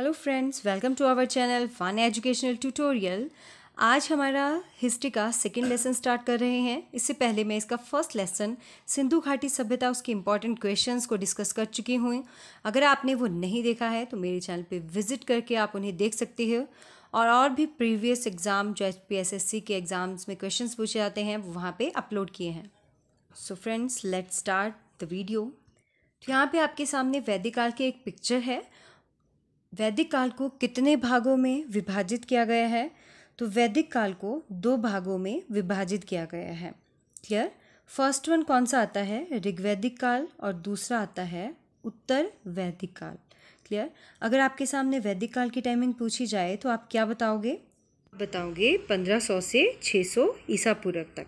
hello friends welcome to our channel fun educational tutorial आज हमारा history का second lesson start कर रहे हैं इससे पहले मैं इसका फर्स्ट लेसन सिंधु घाटी सभ्यता उसके इंपॉर्टेंट क्वेश्चंस को डिस्कस कर चुकी हूँ अगर आपने वो नहीं देखा है तो मेरे चैनल पे विजिट करके आप उन्हें देख सकते हो और और भी प्रीवियस एग्ज़ाम जो एच के एग्ज़ाम्स में क्वेश्चन पूछे जाते हैं वो वहाँ पर अपलोड किए हैं so friends let start the video तो यहाँ पर आपके सामने वैदिक काल की एक पिक्चर है वैदिक काल को कितने भागों में विभाजित किया गया है तो वैदिक काल को दो भागों में विभाजित किया गया है क्लियर फर्स्ट वन कौन सा आता है ऋग्वैदिक काल और दूसरा आता है उत्तर वैदिक काल क्लियर अगर आपके सामने वैदिक काल की टाइमिंग पूछी जाए तो आप क्या बताओगे बताओगे पंद्रह सौ से छः सौ ईसा पूर्व तक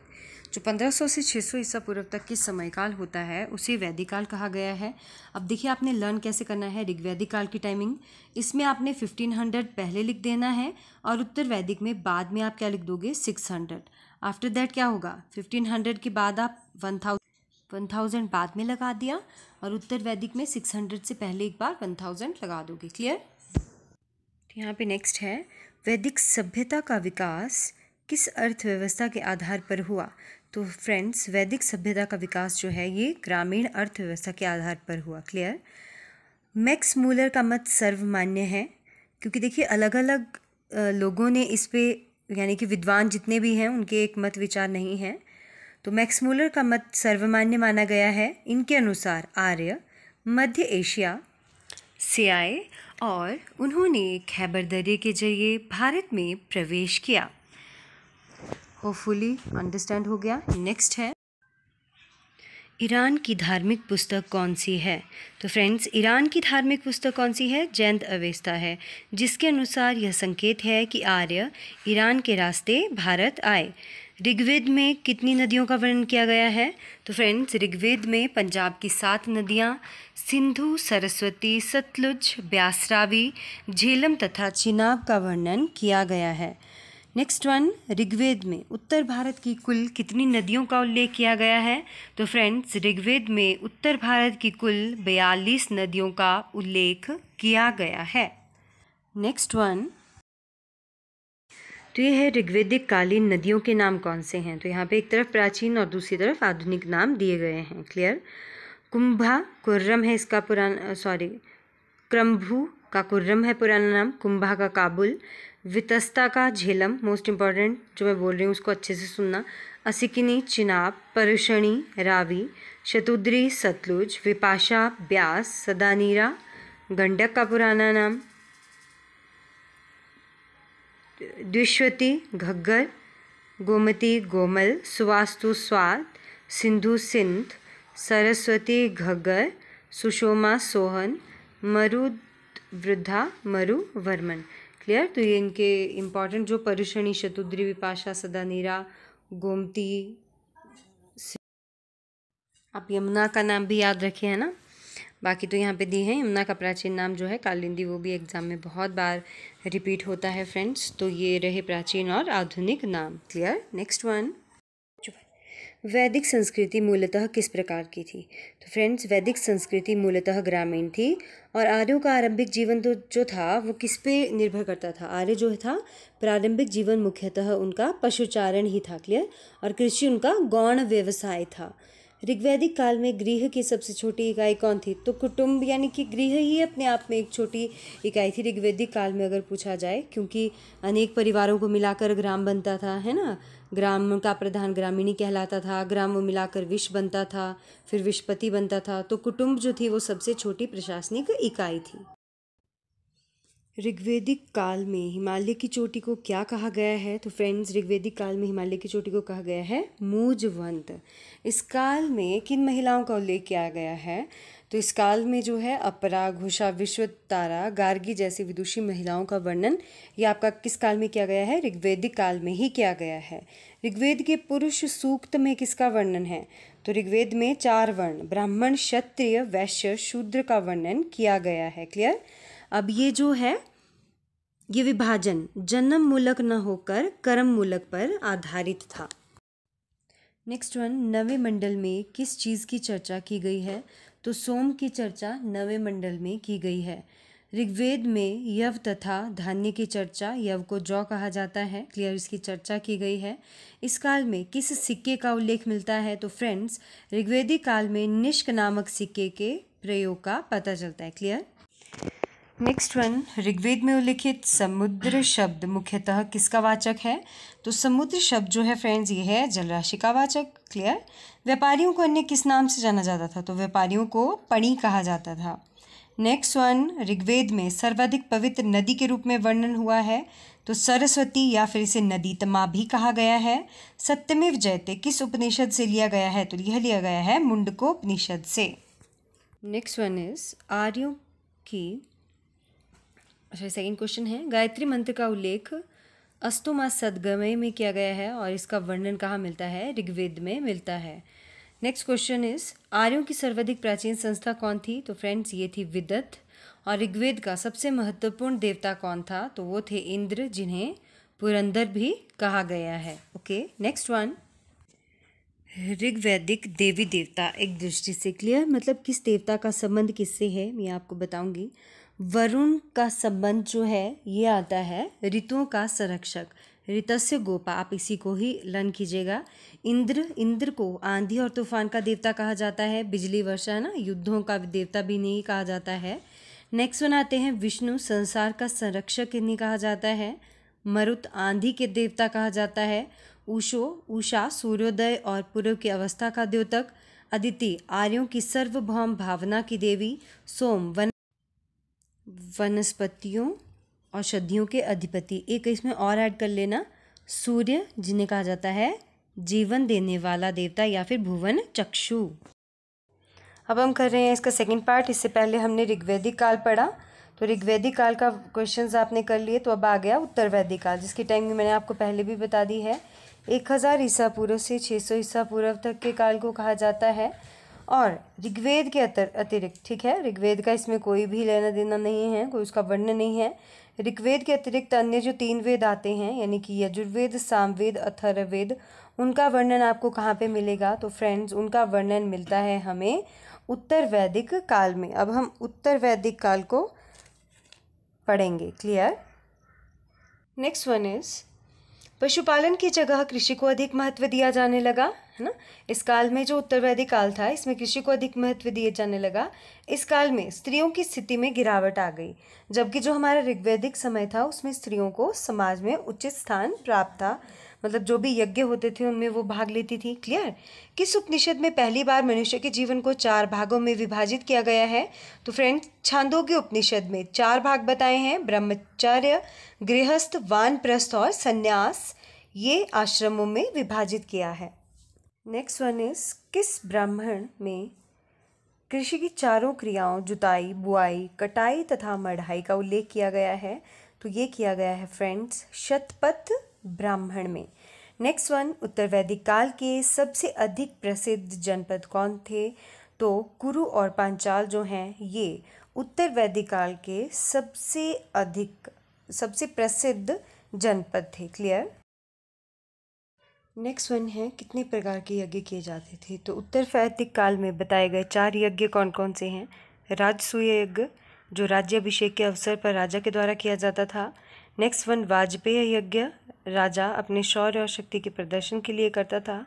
जो 1500 से 600 सौ ईसा पूर्व तक की समयकाल होता है उसे वैदिक काल कहा गया है अब देखिए आपने लर्न कैसे करना है ऋग्वैदिक काल की टाइमिंग इसमें आपने 1500 पहले लिख देना है और उत्तर वैदिक में बाद में आप क्या लिख दोगे 600 आफ्टर दैट क्या होगा 1500 के बाद आप 1000 1000 बाद में लगा दिया और उत्तर वैदिक में सिक्स से पहले एक बार वन लगा दोगे क्लियर तो यहाँ पे नेक्स्ट है वैदिक सभ्यता का विकास किस अर्थव्यवस्था के आधार पर हुआ तो फ्रेंड्स वैदिक सभ्यता का विकास जो है ये ग्रामीण अर्थव्यवस्था के आधार पर हुआ क्लियर मैक्स मूलर का मत सर्वमान्य है क्योंकि देखिए अलग अलग लोगों ने इस पे यानी कि विद्वान जितने भी हैं उनके एक मत विचार नहीं हैं तो मैक्स मूलर का मत सर्वमान्य माना गया है इनके अनुसार आर्य मध्य एशिया से आए और उन्होंने खैबर दर्रे के जरिए भारत में प्रवेश किया होपफुली अंडरस्टैंड हो गया नेक्स्ट है ईरान की धार्मिक पुस्तक कौन सी है तो फ्रेंड्स ईरान की धार्मिक पुस्तक कौन सी है जैंत अवेस्ता है जिसके अनुसार यह संकेत है कि आर्य ईरान के रास्ते भारत आए ऋग्वेद में कितनी नदियों का वर्णन किया गया है तो फ्रेंड्स ऋग्वेद में पंजाब की सात नदियाँ सिंधु सरस्वती सतलुज ब्यासरावी झेलम तथा चिनाब का वर्णन किया गया है नेक्स्ट वन ऋग्वेद में उत्तर भारत की कुल कितनी नदियों का उल्लेख किया गया है तो फ्रेंड्स ऋग्वेद में उत्तर भारत की कुल बयालीस नदियों का उल्लेख किया गया है नेक्स्ट वन तो ये है ऋग्वेदिक कालीन नदियों के नाम कौन से हैं तो यहाँ पे एक तरफ प्राचीन और दूसरी तरफ आधुनिक नाम दिए गए हैं क्लियर कुंभा कुर्रम है इसका पुराना सॉरी क्रम्भू का कुर्रम है पुराना नाम कुंभा का काबुल वितस्ता का झेलम मोस्ट इम्पॉर्टेंट जो मैं बोल रही हूँ उसको अच्छे से सुनना असिकिनी चिनाब परुषणी रावी शतुद्री सतलुज विपाशा ब्यास सदानीरा गंडक का पुराना नाम द्विश्वति घग्गर गोमती गोमल सुवास्तु स्वाद सिंधु सिंध सरस्वती घग्गर सुषोमा सोहन मरुद वृद्धा मरु वर्मन क्लियर तो ये इनके इम्पॉर्टेंट जो परिषणी शतुद्री विपाशा सदानीरा गोमती आप यमुना का नाम भी याद रखिए है ना बाकी तो यहाँ पे दी है यमुना का प्राचीन नाम जो है कालिंदी वो भी एग्ज़ाम में बहुत बार रिपीट होता है फ्रेंड्स तो ये रहे प्राचीन और आधुनिक नाम क्लियर नेक्स्ट वन वैदिक संस्कृति मूलतः किस प्रकार की थी तो फ्रेंड्स वैदिक संस्कृति मूलतः ग्रामीण थी और आर्यों का आरंभिक जीवन तो जो था वो किस पे निर्भर करता था आर्य जो था प्रारंभिक जीवन मुख्यतः उनका पशुचारण ही था क्लियर और कृषि उनका गौण व्यवसाय था ऋग्वैदिक काल में गृह की सबसे छोटी इकाई कौन थी तो कुटुंब यानी कि गृह ही अपने आप में एक छोटी इकाई थी ऋग्वैदिक काल में अगर पूछा जाए क्योंकि अनेक परिवारों को मिलाकर ग्राम बनता था है ना ग्राम का प्रधान ग्रामीणी कहलाता था ग्राम में मिलाकर विश्व बनता था फिर विश्वपति बनता था तो कुटुंब जो थी वो सबसे छोटी प्रशासनिक इकाई थी ऋग्वेदिक काल में हिमालय की चोटी को क्या कहा गया है तो फ्रेंड्स ऋग्वेदिक काल में हिमालय की चोटी को कहा गया है मूजवंत इस काल में किन महिलाओं का उल्लेख किया गया है तो इस काल में जो है अपरा घोषा विश्व तारा गार्गी जैसी विदुषी महिलाओं का वर्णन ये आपका किस काल में किया गया है ऋग्वेदिक काल में ही किया गया है ऋग्वेद के पुरुष सूक्त में किसका वर्णन है तो ऋग्वेद में चार वर्ण ब्राह्मण क्षत्रिय वैश्य शूद्र का वर्णन किया गया है क्लियर अब ये जो है ये विभाजन जन्म मूलक न होकर कर्म मूलक पर आधारित था नेक्स्ट वन नवे मंडल में किस चीज़ की चर्चा की गई है तो सोम की चर्चा नवे मंडल में की गई है ऋग्वेद में यव तथा धान्य की चर्चा यव को जौ कहा जाता है क्लियर इसकी चर्चा की गई है इस काल में किस सिक्के का उल्लेख मिलता है तो फ्रेंड्स ऋग्वेदी काल में निष्क नामक सिक्के के प्रयोग का पता चलता है क्लियर नेक्स्ट वन ऋग्वेद में उल्लिखित समुद्र शब्द मुख्यतः किसका वाचक है तो समुद्र शब्द जो है फ्रेंड्स ये है जलराशि का वाचक क्लियर व्यापारियों को अन्य किस नाम से जाना जाता था तो व्यापारियों को पणी कहा जाता था नेक्स्ट वन ऋग्वेद में सर्वाधिक पवित्र नदी के रूप में वर्णन हुआ है तो सरस्वती या फिर इसे नदी तमा भी कहा गया है सत्यमेव जयते किस उपनिषद से लिया गया है तो यह लिया गया है मुंडको उपनिषद से नेक्स्ट वन इज आर्यों की अच्छा सेकंड क्वेश्चन है गायत्री मंत्र का उल्लेख अस्तोमा सदगमय में किया गया है और इसका वर्णन कहाँ मिलता है ऋग्वेद में मिलता है नेक्स्ट क्वेश्चन इज आर्यों की सर्वाधिक प्राचीन संस्था कौन थी तो फ्रेंड्स ये थी विदत और ऋग्वेद का सबसे महत्वपूर्ण देवता कौन था तो वो थे इंद्र जिन्हें पुरंदर भी कहा गया है ओके नेक्स्ट वन ऋग्वैदिक देवी देवता एक दृष्टि से क्लियर मतलब किस देवता का संबंध किससे है मैं आपको बताऊंगी वरुण का संबंध जो है ये आता है ऋतुओं का संरक्षक ऋतस्य गोपा आप इसी को ही लर्न कीजिएगा इंद्र इंद्र को आंधी और तूफान का देवता कहा जाता है बिजली वर्षा ना युद्धों का देवता भी नहीं कहा जाता है नेक्स्ट वन आते हैं विष्णु संसार का संरक्षक इन्हें कहा जाता है मरुत आंधी के देवता कहा जाता है उषो उषा सूर्योदय और पूर्व की अवस्था का द्योतक अदिति आर्यों की सर्वभौम भावना की देवी सोम वन वनस्पतियों औषधियों के अधिपति एक इसमें और ऐड कर लेना सूर्य जिन्हें कहा जाता है जीवन देने वाला देवता या फिर भुवन चक्षु अब हम कर रहे हैं इसका सेकंड पार्ट इससे पहले हमने ऋग्वैदिक काल पढ़ा तो ऋग्वैदिक काल का क्वेश्चन आपने कर लिए तो अब आ गया उत्तर वैदिक काल जिसकी टाइम मैंने आपको पहले भी बता दी है एक हज़ार ईसा पूर्व से छः सौ ईसा पूर्व तक के काल को कहा जाता है और ऋग्वेद के अतिरिक्त ठीक है ऋग्वेद का इसमें कोई भी लेना देना नहीं है कोई उसका वर्णन नहीं है ऋग्वेद के अतिरिक्त अन्य जो तीन वेद आते हैं यानी कि यजुर्वेद सामवेद अथर्ववेद उनका वर्णन आपको कहाँ पे मिलेगा तो फ्रेंड्स उनका वर्णन मिलता है हमें उत्तर वैदिक काल में अब हम उत्तर वैदिक काल को पढ़ेंगे क्लियर नेक्स्ट वन इज़ पशुपालन की जगह कृषि को अधिक महत्व दिया जाने लगा है ना इस काल में जो उत्तर वैदिक काल था इसमें कृषि को अधिक महत्व दिए जाने लगा इस काल में स्त्रियों की स्थिति में गिरावट आ गई जबकि जो हमारा ऋग्वैदिक समय था उसमें स्त्रियों को समाज में उचित स्थान प्राप्त था मतलब जो भी यज्ञ होते थे उनमें वो भाग लेती थी क्लियर किस उपनिषद में पहली बार मनुष्य के जीवन को चार भागों में विभाजित किया गया है तो फ्रेंड्स छांदों के उपनिषद में चार भाग बताए हैं ब्रह्मचर्य गृहस्थ वानप्रस्थ और संन्यास ये आश्रमों में विभाजित किया है नेक्स्ट वन इज किस ब्राह्मण में कृषि की चारों क्रियाओं जुताई बुआई कटाई तथा मढ़ाई का उल्लेख किया गया है तो ये किया गया है फ्रेंड्स शतपथ ब्राह्मण में नेक्स्ट वन उत्तर वैदिक काल के सबसे अधिक प्रसिद्ध जनपद कौन थे तो कुरु और पांचाल जो हैं ये उत्तर वैदिक काल के सबसे अधिक सबसे प्रसिद्ध जनपद थे क्लियर नेक्स्ट वन है कितने प्रकार के यज्ञ किए जाते थे तो उत्तर वैदिक काल में बताए गए चार यज्ञ कौन कौन से हैं राजसूय यज्ञ जो राज्यभिषेक के अवसर पर राजा के द्वारा किया जाता था नेक्स्ट वन वाजपेय यज्ञ राजा अपने शौर्य और शक्ति के प्रदर्शन के लिए करता था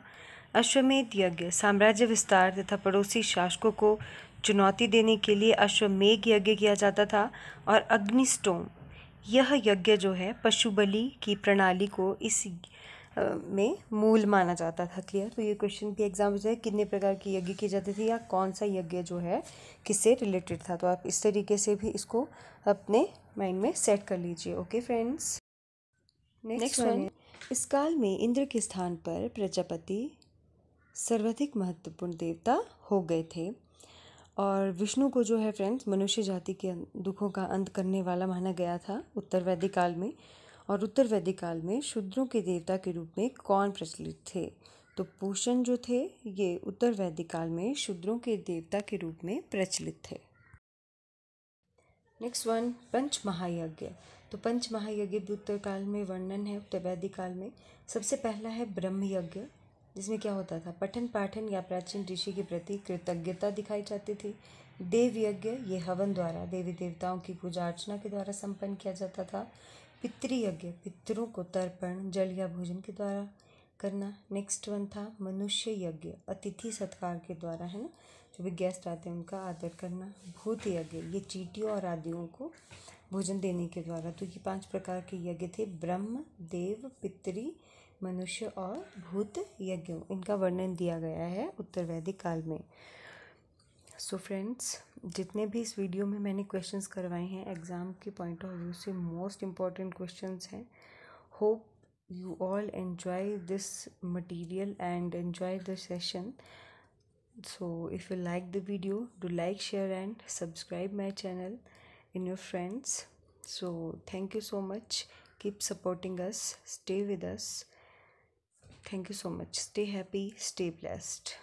अश्वमेध यज्ञ साम्राज्य विस्तार तथा पड़ोसी शासकों को चुनौती देने के लिए अश्वमेघ यज्ञ किया जाता था और अग्निस्टोम यह यज्ञ जो है पशु बलि की प्रणाली को इस में मूल माना जाता था क्लियर तो ये क्वेश्चन भी एग्जाम है कितने प्रकार के यज्ञ किए जाते थे या कौन सा यज्ञ जो है किससे रिलेटेड था तो आप इस तरीके से भी इसको अपने माइंड में सेट कर लीजिए ओके फ्रेंड्स नेक्स्ट वन इस काल में इंद्र के स्थान पर प्रजापति सर्वाधिक महत्वपूर्ण देवता हो गए थे और विष्णु को जो है फ्रेंड्स मनुष्य जाति के दुखों का अंत करने वाला माना गया था उत्तर वैदिक काल में और उत्तर वैदिक काल में शूद्रों के देवता के रूप में कौन प्रचलित थे तो पूषण जो थे ये उत्तर वैदिक काल में शूद्रों के देवता के रूप में प्रचलित थे नेक्स्ट वन पंच महायज्ञ तो पंच महायज्ञ भी उत्तर काल में वर्णन है उत्तरवैदिक काल में सबसे पहला है ब्रह्म यज्ञ जिसमें क्या होता था पठन पाठन या प्राचीन ऋषि के प्रति कृतज्ञता दिखाई जाती थी देव यज्ञ ये हवन द्वारा देवी देवताओं की पूजा अर्चना के द्वारा संपन्न किया जाता था पितृयज्ञ पितरों को तर्पण जल या भोजन के द्वारा करना नेक्स्ट वन था मनुष्य यज्ञ अतिथि सत्कार के द्वारा है ना जो भी गेस्ट आते हैं उनका आदर करना भूत यज्ञ ये चीटियों और आदियों को भोजन देने के द्वारा तो ये पांच प्रकार के यज्ञ थे ब्रह्म देव पितरी मनुष्य और भूत यज्ञ इनका वर्णन दिया गया है उत्तर वैदिक काल में सो so फ्रेंड्स जितने भी इस वीडियो में मैंने क्वेश्चंस करवाए हैं एग्ज़ाम के पॉइंट ऑफ व्यू से मोस्ट इम्पॉर्टेंट क्वेश्चंस हैं hope you all enjoy this material and enjoy the session so if you like the video do like share and subscribe my channel in your friends so thank you so much keep supporting us stay with us thank you so much stay happy stay blessed